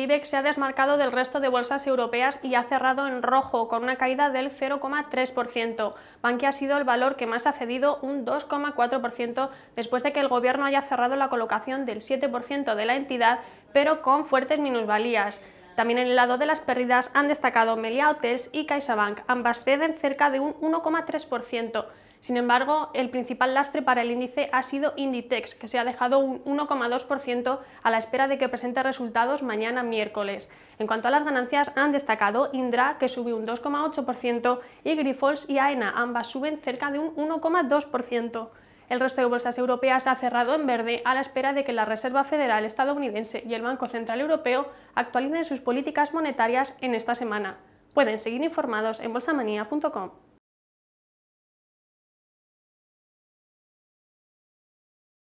el IBEX se ha desmarcado del resto de bolsas europeas y ha cerrado en rojo, con una caída del 0,3%. Bankia ha sido el valor que más ha cedido, un 2,4%, después de que el Gobierno haya cerrado la colocación del 7% de la entidad, pero con fuertes minusvalías. También en el lado de las pérdidas han destacado Melia Hotels y CaixaBank, ambas ceden cerca de un 1,3%. Sin embargo, el principal lastre para el índice ha sido Inditex, que se ha dejado un 1,2% a la espera de que presente resultados mañana miércoles. En cuanto a las ganancias, han destacado Indra, que subió un 2,8%, y Grifols y Aena, ambas suben cerca de un 1,2%. El resto de bolsas europeas ha cerrado en verde a la espera de que la Reserva Federal estadounidense y el Banco Central Europeo actualicen sus políticas monetarias en esta semana. Pueden seguir informados en bolsamanía.com.